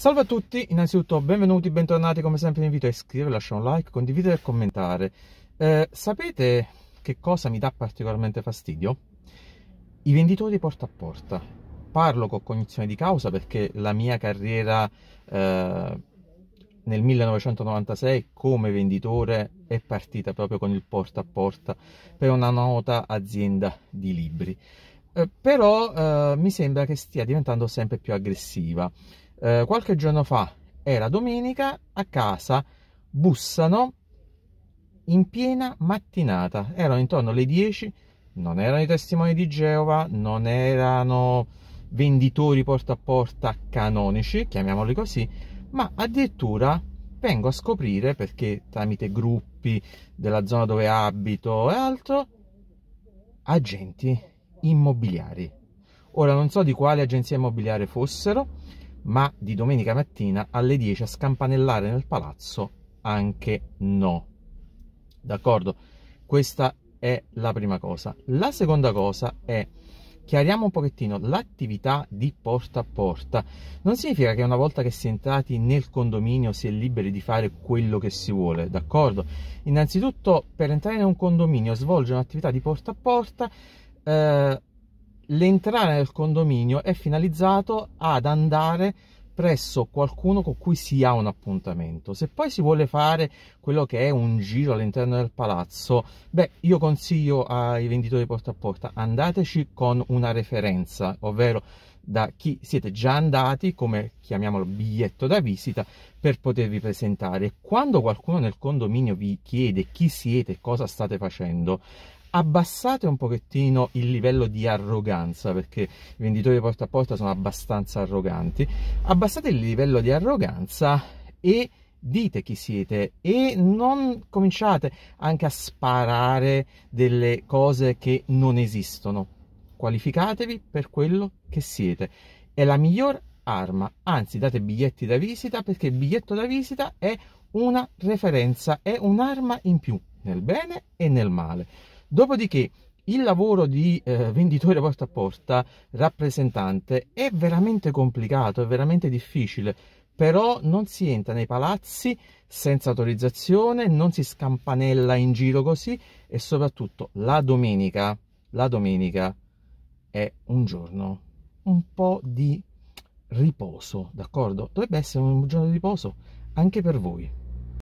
Salve a tutti, innanzitutto benvenuti, bentornati, come sempre vi invito a iscrivervi, lasciare un like, condividere e commentare. Eh, sapete che cosa mi dà particolarmente fastidio? I venditori porta a porta. Parlo con cognizione di causa perché la mia carriera eh, nel 1996 come venditore è partita proprio con il porta a porta per una nota azienda di libri. Eh, però eh, mi sembra che stia diventando sempre più aggressiva eh, qualche giorno fa, era domenica, a casa bussano in piena mattinata, erano intorno alle 10, non erano i testimoni di Geova, non erano venditori porta a porta canonici, chiamiamoli così, ma addirittura vengo a scoprire, perché tramite gruppi della zona dove abito e altro, agenti immobiliari. Ora non so di quale agenzia immobiliare fossero, ma di domenica mattina alle 10 a scampanellare nel palazzo anche no. D'accordo? Questa è la prima cosa. La seconda cosa è chiariamo un pochettino l'attività di porta a porta. Non significa che una volta che si è entrati nel condominio si è liberi di fare quello che si vuole, d'accordo? Innanzitutto per entrare in un condominio svolge un'attività di porta a porta eh, l'entrare nel condominio è finalizzato ad andare presso qualcuno con cui si ha un appuntamento. Se poi si vuole fare quello che è un giro all'interno del palazzo, beh, io consiglio ai venditori porta a porta andateci con una referenza, ovvero da chi siete già andati, come chiamiamolo biglietto da visita, per potervi presentare. Quando qualcuno nel condominio vi chiede chi siete e cosa state facendo, abbassate un pochettino il livello di arroganza perché i venditori porta a porta sono abbastanza arroganti abbassate il livello di arroganza e dite chi siete e non cominciate anche a sparare delle cose che non esistono qualificatevi per quello che siete è la miglior arma anzi date biglietti da visita perché il biglietto da visita è una referenza è un'arma in più nel bene e nel male Dopodiché il lavoro di eh, venditore porta a porta, rappresentante, è veramente complicato, è veramente difficile, però non si entra nei palazzi senza autorizzazione, non si scampanella in giro così e soprattutto la domenica, la domenica è un giorno un po' di riposo, d'accordo? Dovrebbe essere un giorno di riposo anche per voi.